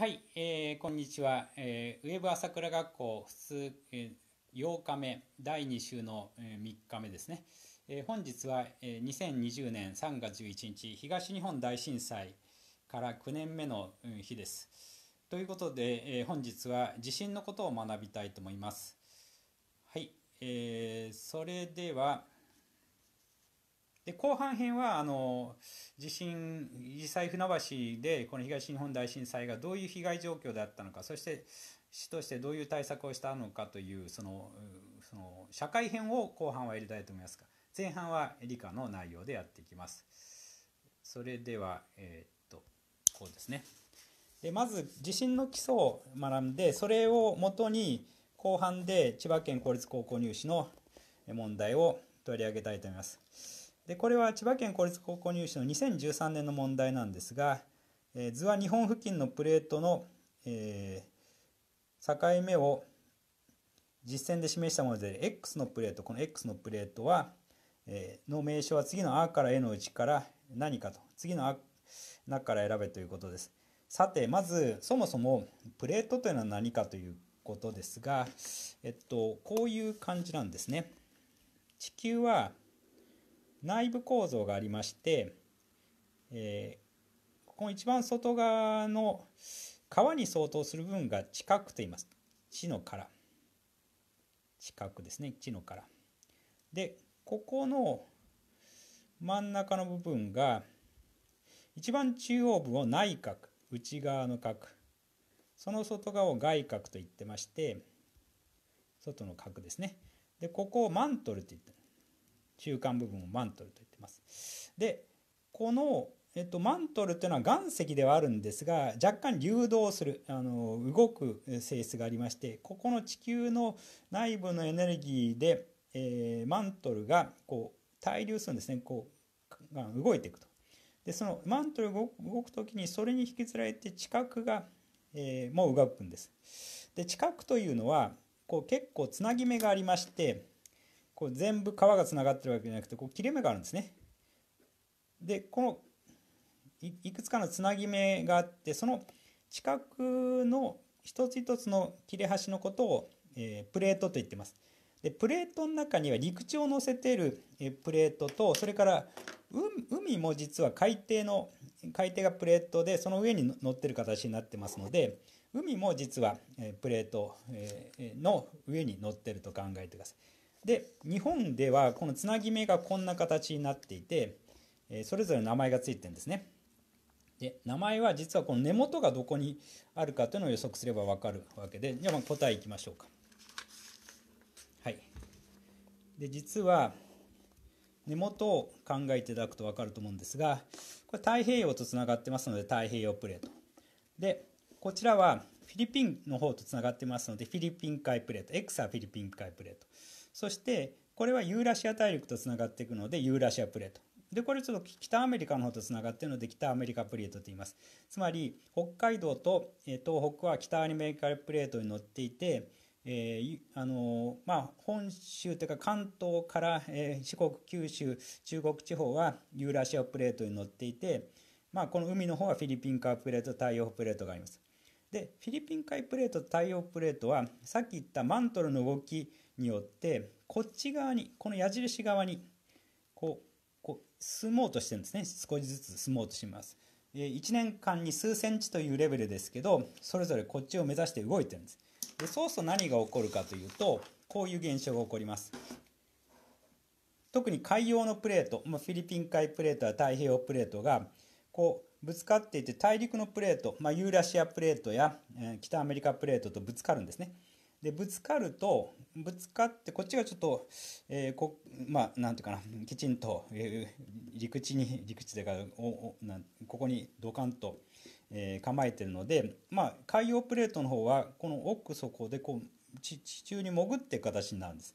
はい、えー、こんにちは、えー、ウェブ朝倉学校普通、えー、8日目第2週の、えー、3日目ですね、えー、本日は、えー、2020年3月11日東日本大震災から9年目の日ですということで、えー、本日は地震のことを学びたいと思いますはい、えー、それではで後半編はあの地震実際船橋でこの東日本大震災がどういう被害状況であったのかそして市としてどういう対策をしたのかというそのその社会編を後半は入れたいと思いますが前半は理科の内容でやっていきます。それでは、えー、っとこうですねでまず地震の基礎を学んでそれをもとに後半で千葉県公立高校入試の問題を取り上げたいと思います。でこれは千葉県公立高校入試の2013年の問題なんですが、えー、図は日本付近のプレートの、えー、境目を実践で示したもので X のプレートこの X のプレートは、えー、の名称は次の A から A のうちから何かと次の A 中から選べということです。さてまずそもそもプレートというのは何かということですが、えっと、こういう感じなんですね。地球は内部構造がありまして、えー、この一番外側の川に相当する部分が地殻と言います。地の殻。地殻ですね。地の殻。で、ここの真ん中の部分が一番中央部を内角、内側の角。その外側を外角と言ってまして、外の角ですね。で、ここをマントルと言ってす中間部分をマントルと言ってます。でこの、えっと、マントルっていうのは岩石ではあるんですが若干流動するあの動く性質がありましてここの地球の内部のエネルギーで、えー、マントルがこう対流するんですねこう動いていくと。でそのマントルが動く時にそれに引きずられて地殻が、えー、もう動くんです。で地殻というのはこう結構つなぎ目がありましてこう全部川がつながってるわけじゃなくてこう切れ目があるんですね。でこのいくつかのつなぎ目があってその近くの一つ一つの切れ端のことを、えー、プレートと言ってます。でプレートの中には陸地を乗せている、えー、プレートとそれから海も実は海底の海底がプレートでその上に乗ってる形になってますので海も実は、えー、プレート、えー、の上に乗ってると考えてください。で日本ではこのつなぎ目がこんな形になっていて、えそれぞれ名前がついてるんですね。で名前は実はこの根元がどこにあるかというのを予測すれば分かるわけでじゃあ答えいきましょうか。はい、で実は根元を考えていただくと分かると思うんですがこれ太平洋とつながってますので太平洋プレートでこちらはフィリピンの方とつながってますのでフィリピン海プレート X はフィリピン海プレートそしてこれはユーラシア大陸とつながっていくのでユーラシアプレートでこれちょっと北アメリカの方とつながっているので北アメリカプレートと言いますつまり北海道と東北は北アメリカプレートに乗っていてえー、あのー、まあ、本州というか関東から、えー、四国九州中国地方はユーラシアプレートに乗っていて、まあ、この海の方はフィリピン海プレート太陽プレートがあります。でフィリピン海プレート太陽プレートはさっき言ったマントルの動きによってこっち側にこの矢印側にこうこう進もうとしてるんですね少しずつ進もうとします1年間に数センチというレベルですけどそれぞれこっちを目指して動いてるんですでそうすると何が起こるかというとこういう現象が起こります特に海洋のプレート、まあ、フィリピン海プレートや太平洋プレートがこうぶつかっていて大陸のプレート、まあ、ユーラシアプレートや、えー、北アメリカプレートとぶつかるんですねでぶつかるとぶつかってこっちがちょっと、えー、こまあなんていうかなきちんと、えー、陸地に陸地というかおおなここにドカンと、えー、構えてるので、まあ、海洋プレートの方はこの奥底でこう地地中に潜っていく形になるんです。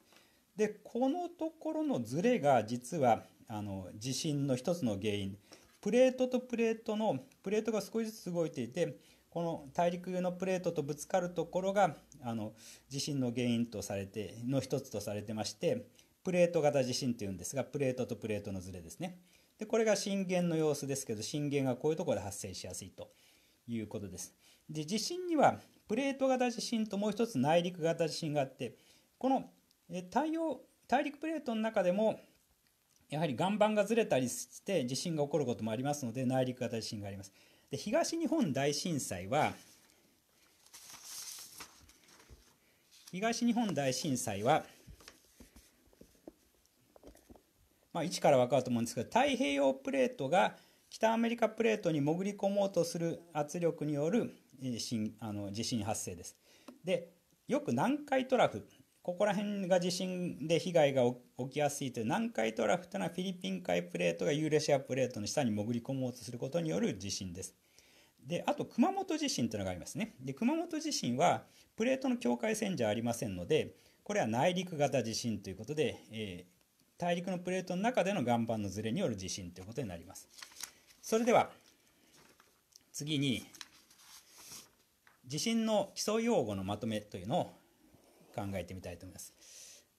でこのところのずれが実はあの地震の一つの原因プレートとプレートのプレートが少しずつ動いていてこの大陸のプレートとぶつかるところがあの地震の原因とされての一つとされてましてプレート型地震というんですがプレートとプレートのずれですねでこれが震源の様子ですけど震源がこういうところで発生しやすいということですで地震にはプレート型地震ともう一つ内陸型地震があってこの太陽大陸プレートの中でもやはり岩盤がずれたりして地震が起こることもありますので内陸型地震がありますで東日本大震災は東日本大震災は、まあ、位置から分かると思うんですけど太平洋プレートが北アメリカプレートに潜り込もうとする圧力による地震あの地震発生です。でよく南海トラフここら辺が地震で被害が起きやすいという南海トラフというのはフィリピン海プレートがユーラシアプレートの下に潜り込もうとすることによる地震です。で、あと熊本地震というのがありますね。で、熊本地震はプレートの境界線じゃありませんので、これは内陸型地震ということで、えー、大陸のプレートの中での岩盤のずれによる地震ということになります。それでは、次に、地震の基礎用語のまとめというのを考えてみたいと思います。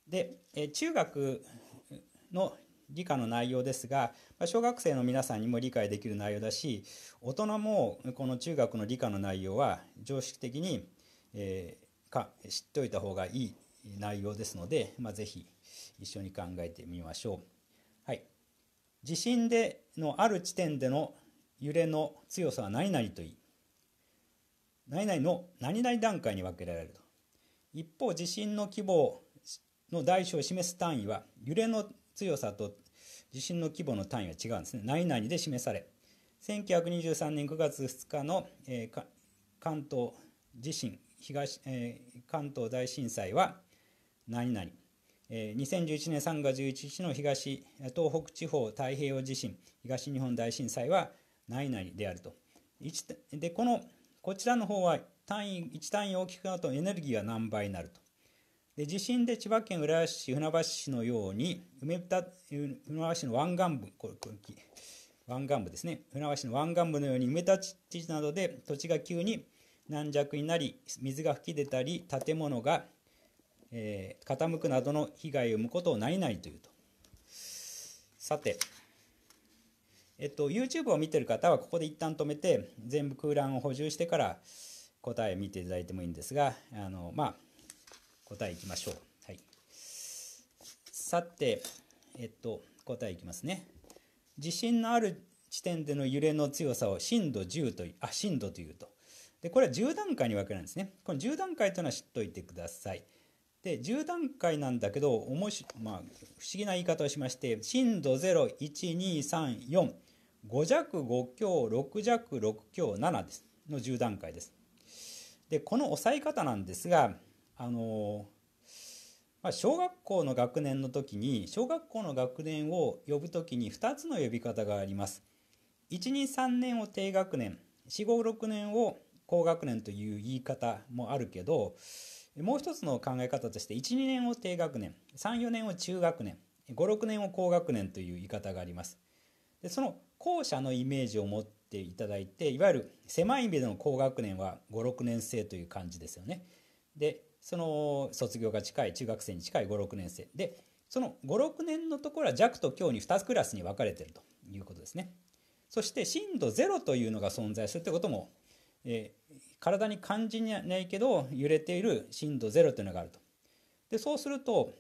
で、え中学の理科の内容ですが、ま小学生の皆さんにも理解できる内容だし大人もこの中学の理科の内容は常識的に、えー、か知っておいた方がいい内容ですので、まあ、ぜひ一緒に考えてみましょう。はい、地震でのある地点での揺れの強さは何々といい何々の何々段階に分けられると。一方地震の規模の大小を示す単位は揺れの強さと地震の規模の単位は違うんですね何々で示され1923年9月2日の、えー、関東地震東、えー、関東大震災は何々、えー、2011年3月11日の東東北地方太平洋地震東日本大震災は何々であるとでこのこちらの方は単位1単位大きくなるとエネルギーが何倍になると。で地震で千葉県浦安市船橋市のように梅田船橋市の湾岸部これ湾岸部ですね船橋の湾岸部のように埋め立ち地などで土地が急に軟弱になり水が噴き出たり建物が、えー、傾くなどの被害を生むことを何々というと。さてえっと、YouTube を見てる方はここで一旦止めて全部空欄を補充してから答え見ていただいてもいいんですがあの、まあ、答えいきましょう、はい、さて、えっと、答えいきますね地震のある地点での揺れの強さを震度10とあ震度というとでこれは10段階に分けるんですねこの10段階というのは知っておいてくださいで10段階なんだけどおもし、まあ、不思議な言い方をしまして震度01234 5弱5強6弱6強7ですの10段階です。でこの押さえ方なんですがあの、まあ、小学校の学年の時に小学校の学年を呼ぶ時に2つの呼び方があります。123年を低学年456年を高学年という言い方もあるけどもう一つの考え方として12年を低学年34年を中学年56年を高学年という言い方があります。でその校舎のイメージを持っていただいていわゆる狭い意味での高学年は56年生という感じですよね。でその卒業が近い中学生に近い56年生でその56年のところは弱と強に2クラスに分かれてるということですね。そして震度0というのが存在するということも、えー、体に感じないけど揺れている震度0というのがあると。でそうすると,、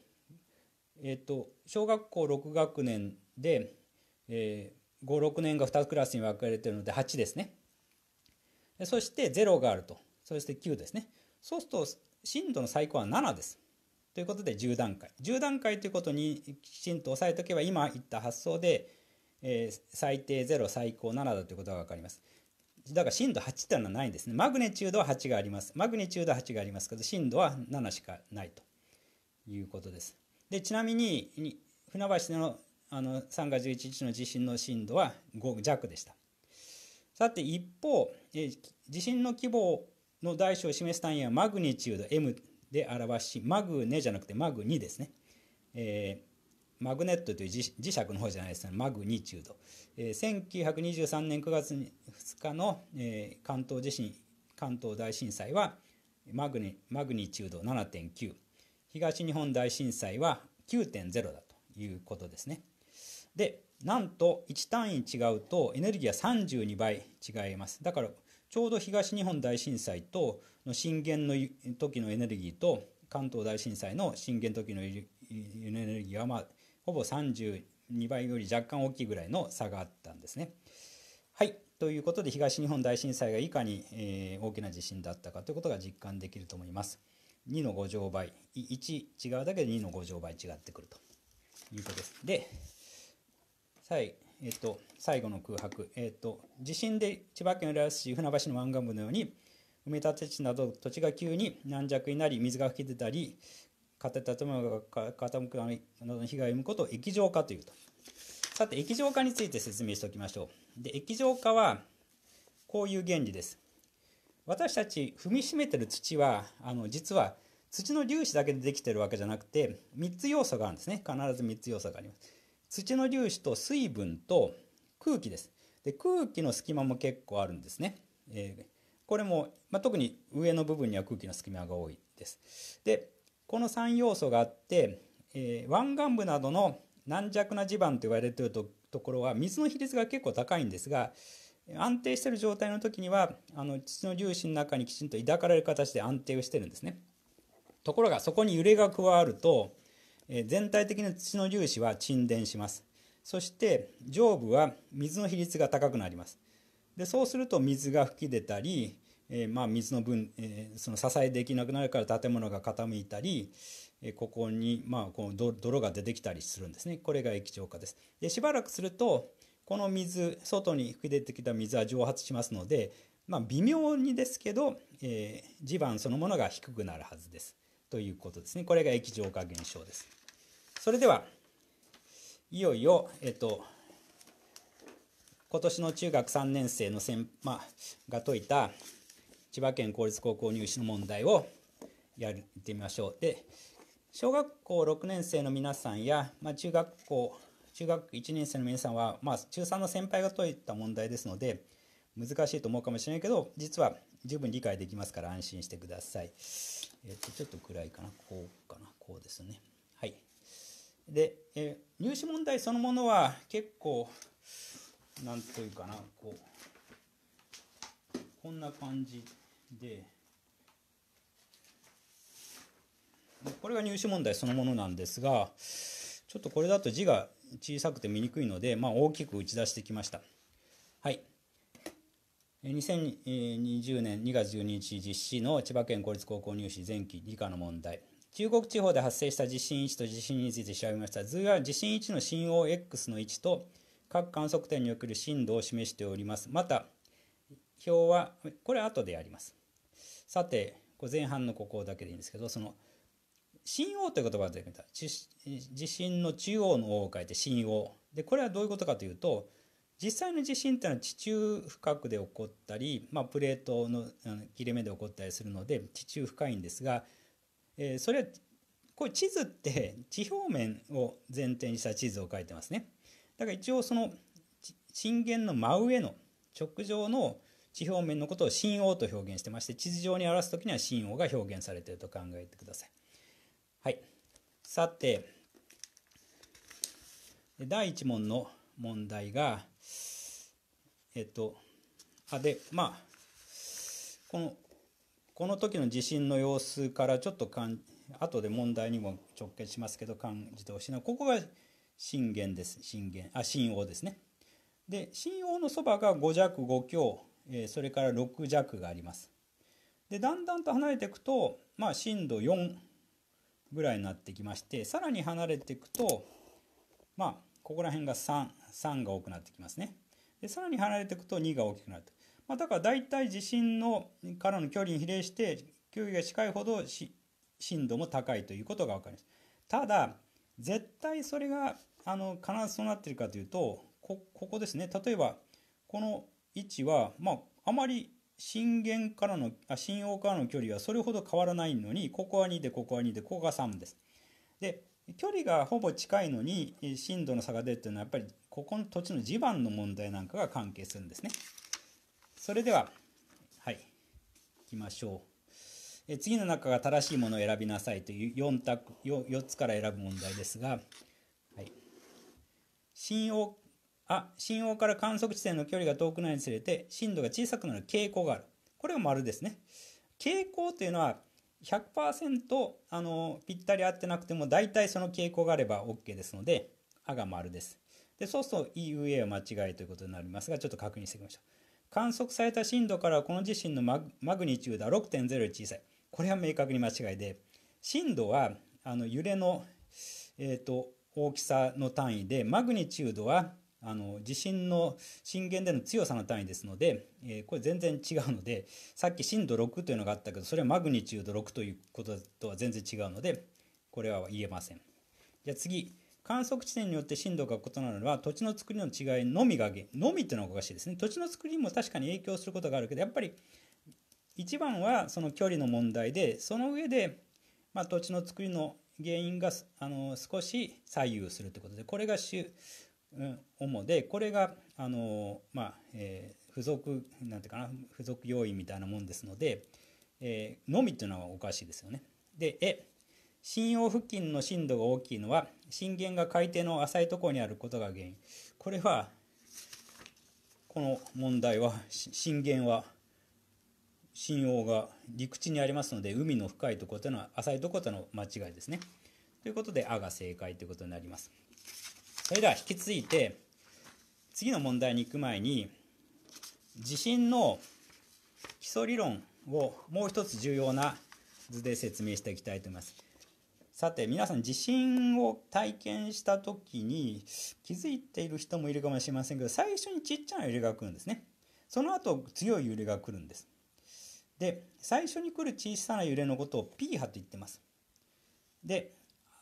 えーと、と小学校6学年で、えー、56年が2クラスに分かれているので8ですねそして0があるとそして9ですねそうすると震度の最高は7ですということで10段階10段階ということにきちんと押さえとけば今言った発想で、えー、最低0最高7だということが分かりますだから震度8っていうのはないんですねマグネチュードは8がありますマグネチュードは8がありますけど震度は7しかないということですでちなみに船橋のあの3月11日の地震の震度は5弱でした。さて一方、え地震の規模の大小を示す単位はマグニチュード M で表し、マグネじゃなくてマグ2ですね。えーマグネットという磁石の方じゃないですね、マグニチュード。えー、1923年9月2日の、えー、関東地震、関東大震災はマグニマグニチュード7.9、東日本大震災は9.0だということですね。でなんと1単位違うとエネルギーは32倍違いますだからちょうど東日本大震災との震源の時のエネルギーと関東大震災の震源時のエネルギーはまあほぼ32倍より若干大きいぐらいの差があったんですね。はいということで東日本大震災がいかに、え大きな地震だったかということが実感できると思います。2の5乗倍1違うだけで2の5乗倍違ってくるということです。で最,、えっと、最後の空白、えっと、地震で千葉県浦安市船橋の湾岸部のように埋め立て地など土地が急に軟弱になり水が噴き出たり建物が傾くなどの被害を生むことを液状化というとさて液状化について説明しておきましょうで液状化はこういう原理です私たち踏みしめてる土はあの実は土の粒子だけでできてるわけじゃなくて3つ要素があるんですね必ず3つ要素があります土の粒子と水分と空気です。で空気の隙間も結構あるんですね。えー、これも、まあ、特に上の部分には空気の隙間が多いです。でこの3要素があって、えー、湾岸部などの軟弱な地盤と言われているとところは水の比率が結構高いんですが安定している状態の時にはあの土の粒子の中にきちんと抱かれる形で安定をしてるんですね。ところがそこに揺れが加わるとえ全体的な土の粒子は沈殿します。そして上部は水の比率が高くなります。でそうすると水が噴き出たり、えー、まあ、水の分、えー、その支えできなくなるから建物が傾いたり、えー、ここに、まあ、この泥が出てきたりするんですねこれが液状化ですでしばらくするとこの水外に噴き出てきた水は蒸発しますので、まあ、微妙にですけど、え地盤そのものが低くなるはずですということですね。これが液状化現象です。それでは、いよいよ、えっと、今年の中学3年生の先、まあ、が解いた千葉県公立高校入試の問題をやってみましょう。で、小学校6年生の皆さんや、まあ、中学校、中学1年生の皆さんは、まあ、中3の先輩が解いた問題ですので、難しいと思うかもしれないけど、実は十分理解できますから安心してください。えっとちょっと暗いかなこうかなこうですねはいで、えー、入試問題そのものは結構なんというかなこうこんな感じでこれが入試問題そのものなんですがちょっとこれだと字が小さくて見にくいので、まあ、大きく打ち出してきました。2020年2月12日実施の千葉県公立高校入試前期理科の問題中国地方で発生した地震1と地震2について調べました図は地震1の信号 X の1と各観測点における震度を示しておりますまた表はこれ後でやりますさてこれ前半のここだけでいいんですけどその信号という言葉が出てきた地震の中央の王を書いて信号でこれはどういうことかというと実際の地震っていうのは地中深くで起こったり、まあ、プレートの切れ目で起こったりするので地中深いんですが、えー、それはこう地図って地表面を前提にした地図を書いてますね。だから一応その震源の真上の直上の地表面のことを震央と表現してまして地図上に表す時には震央が表現されていると考えてください。はい、さて第1問の問題がえっと、あでまあこのこの時の地震の様子からちょっとかん後で問題にも直結しますけど感じてほしいのはここが震源です震源あ震央ですね。で震央のそばが5弱5強、えー、それから6弱があります。でだんだんと離れていくと、まあ、震度4ぐらいになってきましてさらに離れていくとまあここら辺が33が多くなってきますね。でさらに離れていくと2が大きくなるまあ、だから大体地震のからの距離に比例して距離が近いほど震度も高いということが分かりますただ絶対それがあの必ずそうなってるかというとここですね例えばこの位置は、まあ、あまり震源からの震央からの距離はそれほど変わらないのにここは2でここは2でここが3ですで距離がほぼ近いのに震度の差が出るというのはやっぱりここの土地の地盤の問題なんかが関係するんですね。それでは、はい、いきましょう。え次の中が正しいものを選びなさいという 4, 択 4, 4つから選ぶ問題ですが、はい、信用あ信用から観測地点の距離が遠くないにつれて震度が小さくなる傾向があるこれが丸ですね傾向というのは100%あのぴったり合ってなくても大体その傾向があれば OK ですので「あ」が丸ですでそうすると EUA は間違いということになりますがちょっと確認してきましょう。観測された震度からこの地震のマグニチュードは6.0より小さいこれは明確に間違いで震度はあの揺れの、えーと、と大きさの単位でマグニチュードはあの地震の震源での強さの単位ですので、えー、これ全然違うのでさっき震度6というのがあったけどそれはマグニチュード6ということとは全然違うのでこれは言えません。じゃあ次観測地点によって震度が異なるのは土地の作りの違いのみがのみっていうのがおかしいですね土地の作りも確かに影響することがあるけどやっぱり一番はその距離の問題でその上で、まあ、土地の作りの原因があの少し左右するということでこれが主、うん、主でこれがあの、まあえー、付属なんていうかな付属要因みたいなもんですので、えー、のみっていうのはおかしいですよね。でえ震央付近の震度が大きいのは震源が海底の浅いところにあることが原因これはこの問題は震源は信用が陸地にありますので海の深いところというのは浅いところとの間違いですね。ということで「あ」が正解ということになります。それでは引き続いて次の問題に行く前に地震の基礎理論をもう一つ重要な図で説明していきたいと思います。さて皆さん地震を体験した時に気づいている人もいるかもしれませんけど最初にちっちゃな揺れが来るんですねその後強い揺れが来るんですで最初に来る小さな揺れのことを P 波と言ってますで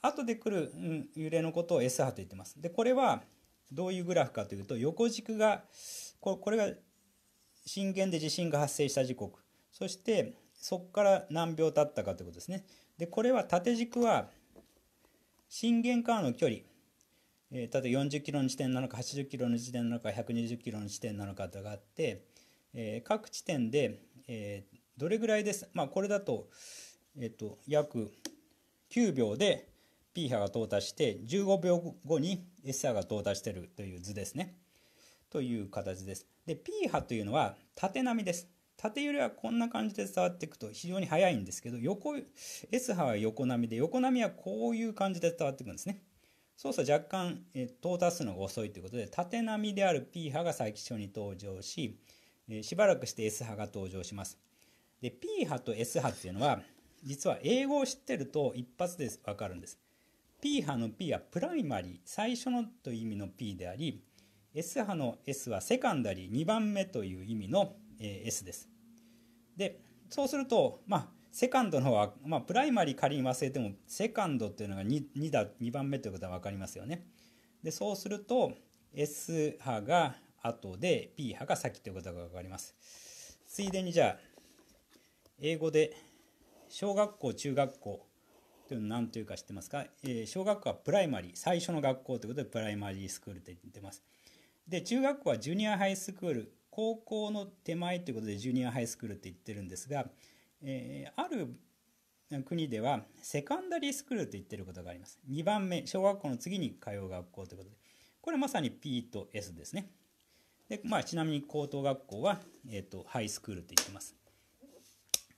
後で来る、揺れのことを S 波と言ってますでこれはどういうグラフかというと横軸がこれが震源で地震が発生した時刻そしてそこから何秒経ったかということですねで、これは縦軸は、震源からの距離、えー、例えば40キロの地点なのか、80キロの地点なのか、120キロの地点なのかとがあって、えー、各地点で、えー、どれぐらいです。まあ、これだと、えっ、と、約9秒で P 波が到達して、15秒後に S 波が到達しているという図ですね。という形です。で、P 波というのは縦波です。縦揺れはこんな感じで伝わっていくと非常に速いんですけど、横、S 波は横波で、横波はこういう感じで伝わっていくんですね。そうすると若干、え到達するのが遅いということで、縦波である P 波が最初に登場し、えしばらくして S 波が登場します。で、P 波と S 波っていうのは、実は英語を知ってると一発でわかるんです。P 波の P はプライマリー、最初のという意味の P であり、S 波の S はセカンダリー、2番目という意味の S です。でそうするとまあセカンドの方は、まあ、プライマリー仮に忘れてもセカンドっていうのが 2, 2, だ2番目ということは分かりますよね。でそうすると S 波が後で P 波が先ということが分かります。ついでにじゃあ英語で小学校中学校というのは何というか知ってますか、えー、小学校はプライマリー最初の学校ということでプライマリースクールと言ってます。で中学校はジュニアハイスクール高校の手前ということでジュニアハイスクールって言ってるんですが、えー、ある国ではセカンダリースクールと言ってることがあります。2番目、小学校の次に通う学校ということで、これまさに P と S ですね。でまあ、ちなみに高等学校は、えーと、ハイスクールって言ってます。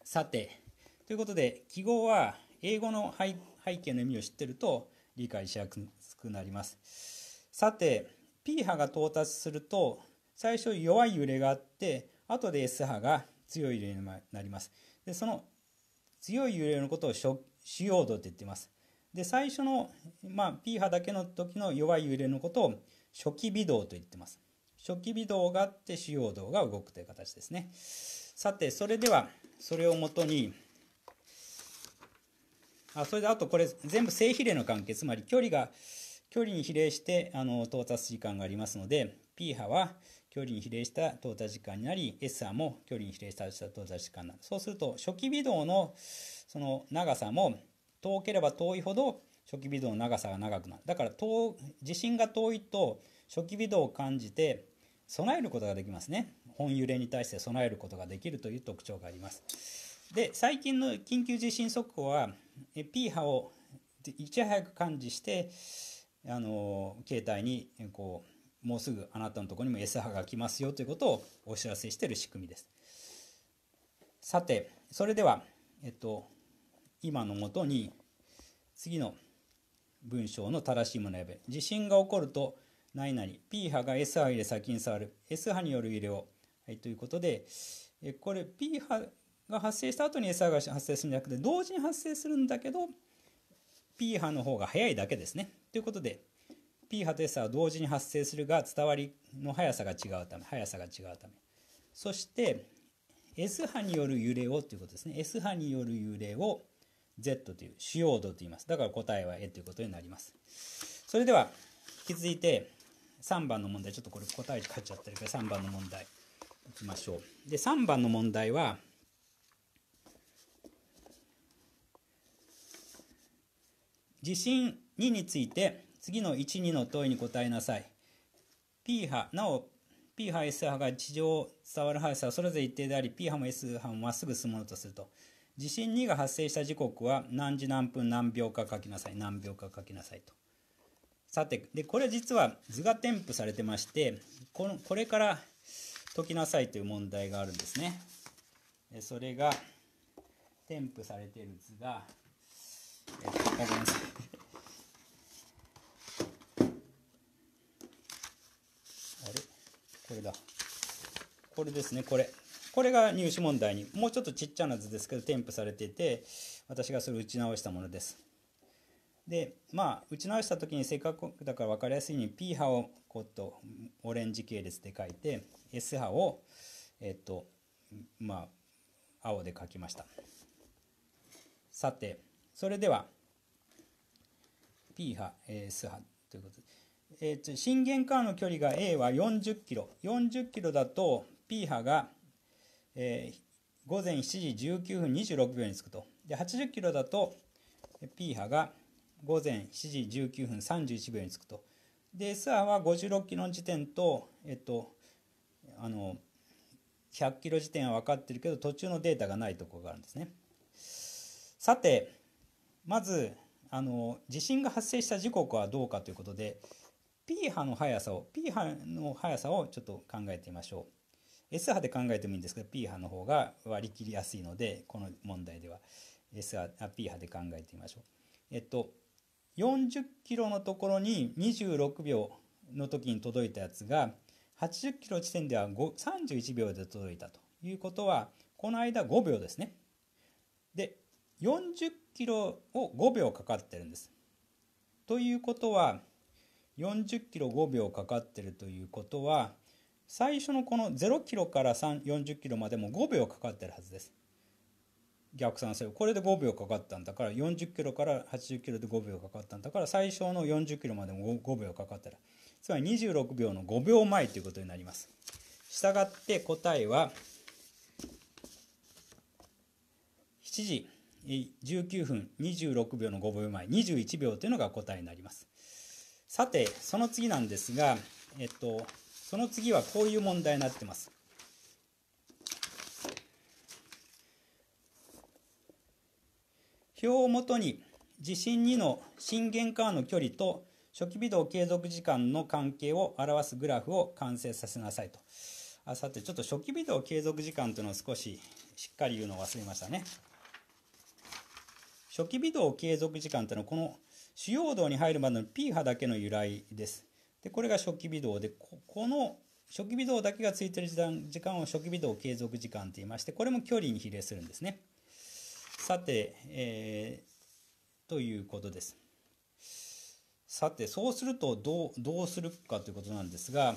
さて、ということで、記号は英語の背景の意味を知ってると理解しやすくなります。さて、P 波が到達すると最初弱い揺れがあって後で S 波が強い揺れになりますでその強い揺れのことを主要度って言ってますで最初の、まあ、P 波だけの時の弱い揺れのことを初期微動と言ってます初期微動があって主要動が動くという形ですねさてそれではそれをもとにあそれであとこれ全部正比例の関係つまり距離が距離に比例してあの到達時間がありますので P 波は距離に比例した到達時間になり SR も距離に比例した到達時間になるそうすると初期微動のその長さも遠ければ遠いほど初期微動の長さが長くなるだから遠地震が遠いと初期微動を感じて備えることができますね本揺れに対して備えることができるという特徴がありますで最近の緊急地震速報は P 波をいち早く感知してあの携帯にこうもうすぐあなたのとこにも S 波が来ますよということをお知らせしている仕組みです。さて、それでは、えっと、今のもとに次の文章の正しいもの選べ。地震が起こると何々 P 波が S 波より先に触る S 波による揺れを、はい、ということでえこれ P 波が発生した後に S 波が発生するんじゃなくて同時に発生するんだけど P 波の方が早いだけですね。ということで P 波と S 波は同時に発生するが伝わりの速さが違うため速さが違うためそして S 波による揺れをということですね S 波による揺れを Z という主要度と言いますだから答えは A ということになりますそれでは引き続いて3番の問題ちょっとこれ答え書いちゃってるから3番の問題いきましょうで3番の問題は地震2について次の1、2の問いに答えなさい。P 波、なお、P 波、S 波が地上を伝わる速さはそれぞれ一定であり、P 波も S 波もまっすぐ進むものとすると。地震2が発生した時刻は何時何分何秒か書きなさい。何秒か書きなさいと。さて、で、これ実は図が添付されてまして、この、これから解きなさいという問題があるんですね。それが、添付されている図が、えっと、ごめんなさい。これだ。これですね、これ。これが入試問題に、もうちょっとちっちゃな図ですけど、添付されていて、私がそれを打ち直したものです。で、まあ、打ち直した時にせっかくだから分かりやすいように、P 波をこうとオレンジ系列で書いて、S 波を、えっと、まあ、青で書きました。さて、それでは、P 波、S 波ということで。えー、震源からの距離が A は40キロ40キロだと P 波が、えー、午前7時19分26秒に着くとで80キロだと P 波が午前7時19分31秒に着くとで S 波は56キロの時点とえっとあの100キロ時点は分かってるけど途中のデータがないところがあるんですねさてまずあの地震が発生した時刻はどうかということで P 波の速さを、P 波の速さをちょっと考えてみましょう。S 波で考えてもいいんですけど、P 波の方が割り切りやすいので、この問題では S 波、P 波で考えてみましょう。えっと、40キロのところに26秒の時に届いたやつが、80キロ地点では31秒で届いたということは、この間5秒ですね。で、40キロを5秒かかってるんです。ということは、40キロ5秒かかってるということは最初のこの0キロから40キロまでも5秒かかってるはずです。逆算するこれで5秒かかったんだから40キロから80キロで5秒かかったんだから最初の40キロまでも 5, 5秒かかったらつまり26秒の5秒前ということになります。したがって答えは7時19分26秒の5秒前21秒というのが答えになります。さて、その次なんですが、えっと、その次はこういう問題になってます。表をもとに地震2の震源からの距離と初期微動継続時間の関係を表すグラフを完成させなさいと。あさて、ちょっと初期微動継続時間というのを少ししっかり言うのを忘れましたね。初期微動継続時間というのはこの主要道に入るまでの P 波だけの由来です。でこれが初期微動でこの初期微動だけがついてる時間時間を初期微動継続時間と言いましてこれも距離に比例するんですね。さて、えー、ということです。さてそうするとどうどうするかということなんですが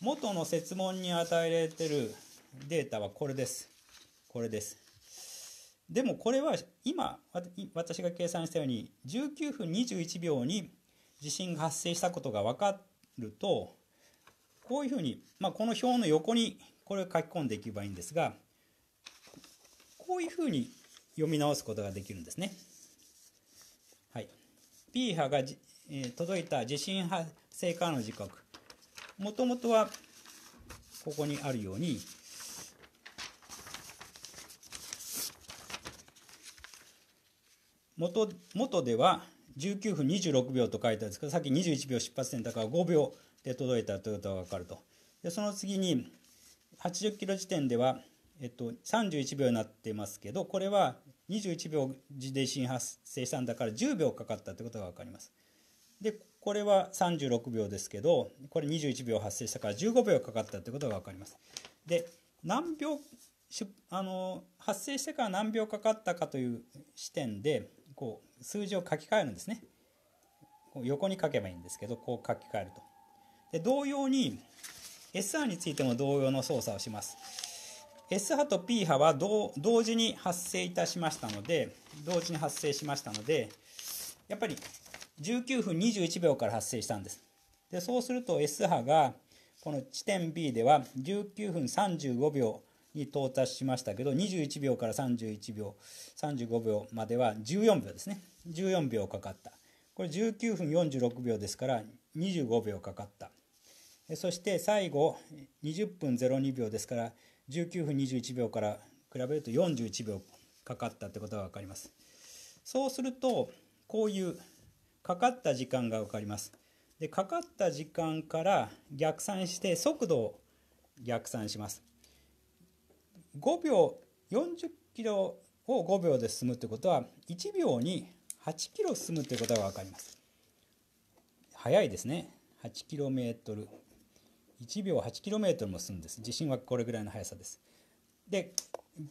元の設問に与えられてるデータはこれです。これです。でもこれは今私が計算したように19分21秒に地震が発生したことが分かるとこういうふうに、まあ、この表の横にこれを書き込んでいけばいいんですがこういうふうに読み直すことができるんですね。はい、P 波が、えー、届いた地震発生からの時刻もともとはここにあるように元元では19分26秒と書いてあるんですけどさっき21秒出発点だから5秒で届いたということが分かるとでその次に80キロ時点では、えっと、31秒になってますけどこれは21秒地震発生したんだから10秒かかったということが分かります。でこれは36秒ですけどこれ21秒発生したから15秒かかったということが分かります。で何秒あの発生してから何秒かかったかという視点でこう数字を書き換えるんですね。こう横に書けばいいんですけど、こう書き換えると。で、同様に SR についても同様の操作をします。S 波と P 波は同時に発生いたしましたので、同時に発生しましたので、やっぱり19分21秒から発生したんです。で、そうすると S 波が、この地点 B では19分35秒に到達しましたけど21秒から31秒35秒までは14秒ですね14秒かかったこれ19分46秒ですから25秒かかったそして最後20分02秒ですから19分21秒から比べると41秒かかったってことが分かりますそうするとこういうかかった時間が分かりますでかかった時間から逆算して速度を逆算します5秒40キロを5秒で進むということは1秒に8キロ進むということが分かります。速いですね。8トル1秒8トルも進むんです。地震はこれぐらいの速さです。で、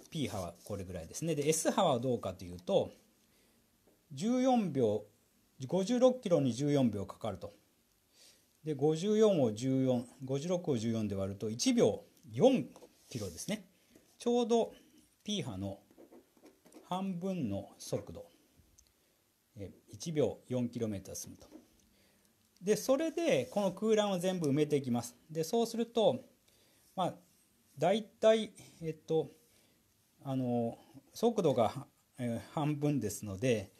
P 波はこれぐらいですね。で、S 波はどうかというと、14秒、56キロに14秒かかると。で、54を14、56を14で割ると1秒4キロですね。ちょうど p 波の半分の速度1秒 4km 進むと。でそれでこの空欄を全部埋めていきます。でそうするとまあ大体えっとあの速度が、半分ですので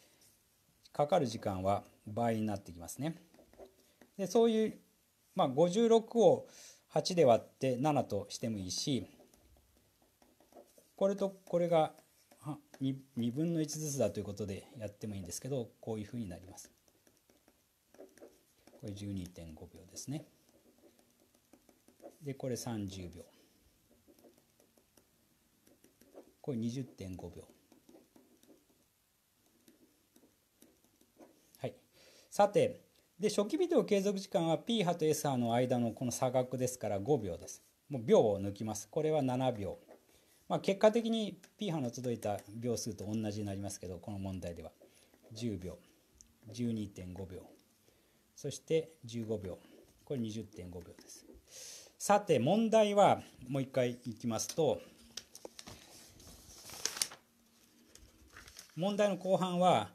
かかる時間は倍になってきますね。でそういう、まあ、56を8で割って7としてもいいしこれとこれが 2, 分の1ずつだということでやってもいいんですけどこういうふうになります。これ12.5秒ですね。でこれ30秒。これ20.5秒。はい、さてで初期ビデオ継続時間は P 波と S 波の間のこの差額ですから5秒です。もう秒を抜きます。これは7秒。まあ、結果的に P 波の届いた秒数と同じになりますけどこの問題では10秒12.5秒そして15秒これ20.5秒ですさて問題はもう一回いきますと問題の後半は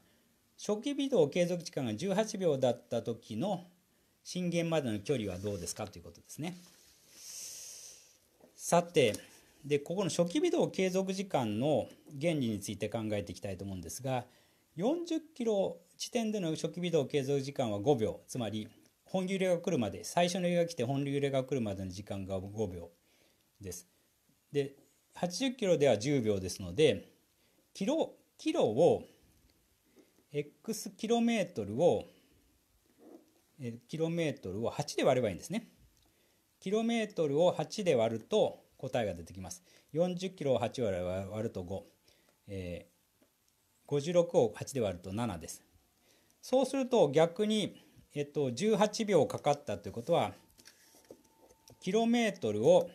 初期微動継続時間が18秒だった時の震源までの距離はどうですかということですね。さてでここの初期微動継続時間の原理について考えていきたいと思うんですが40キロ地点での初期微動継続時間は5秒つまり本流れが来るまで最初の揺れが来て本流れが来るまでの時間が5秒です。で80キロでは10秒ですのでキロキロを x キロメートルをキロメートルを8で割ればいいんですね。キロメートルを8で割ると答えが出てきます。40キロを8割割ると5、えー、56を8で割ると7です。そうすると逆に、えっと、18秒かかったということはキロメートルを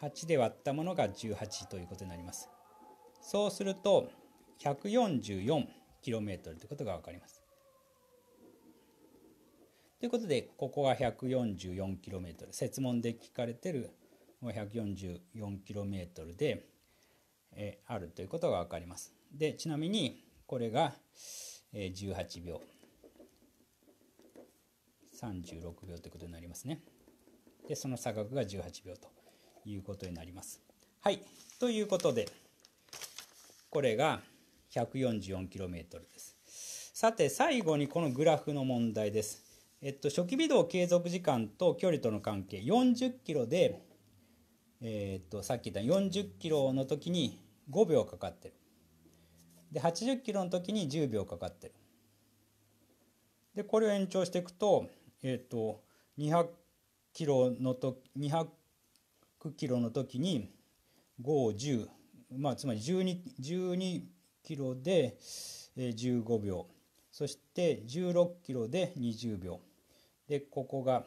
8で割ったものが18ということになります。そうすると 144km ということが分かります。ということでここが 144km 設問で聞かれてる 144km で、えあるということが分かります。でちなみにこれが、え18秒36秒ということになりますね。でその差額が18秒ということになります。はいということでこれが 144km です。さて最後にこのグラフの問題です。えっと、初期微動継続時間と距離との関係40キロでえー、っとさっき言った40キロの時に5秒かかってるで80キロの時に10秒かかってるでこれを延長していくと,、えー、っと200キロのと200キロの時に510まあつまり 12, 12キロで15秒そして16キロで20秒でここが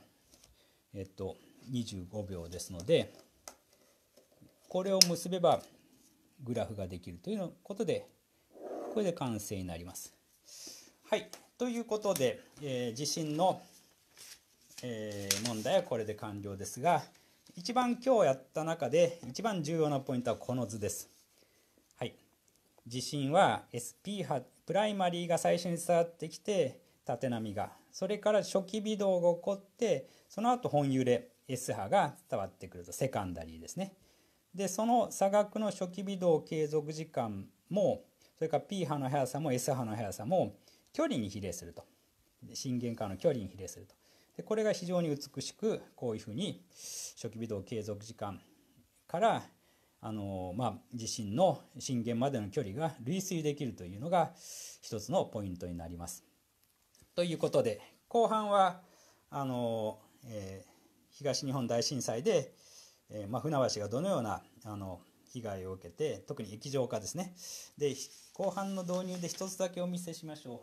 えっと25秒ですのでこれを結べばグラフができるということでこれで完成になります。はいということで、えー、地震の、えー、問題はこれで完了ですが一番今日やった中で一番重要なポイントはこの図です。はい、地震は SP 波プライマリーが最初に伝わってきて縦波がそれから初期微動が起こってその後本揺れ S 波が伝わってくるとセカンダリーですね。でその差額の初期微動継続時間もそれから P 波の速さも S 波の速さも距離に比例すると震源らの距離に比例するとでこれが非常に美しくこういうふうに初期微動継続時間からあの、まあ、地震の震源までの距離が類推できるというのが一つのポイントになります。ということで後半はあの、えー、東日本大震災でえー、まあ、船橋がどのようなあの被害を受けて特に液状化ですねで後半の導入で一つだけお見せしましょう。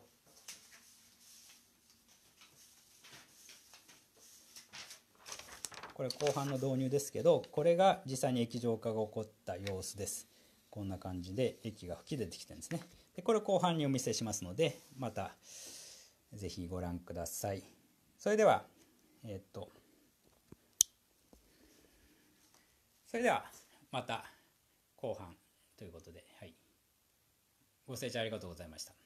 これ後半の導入ですけどこれが実際に液状化が起こった様子です。こんな感じで液が吹き出てきてるんですね。でこれ後半にお見せしますのでまた是非ご覧ください。それではえっとそれではまた後半ということで、はい、ご清聴ありがとうございました。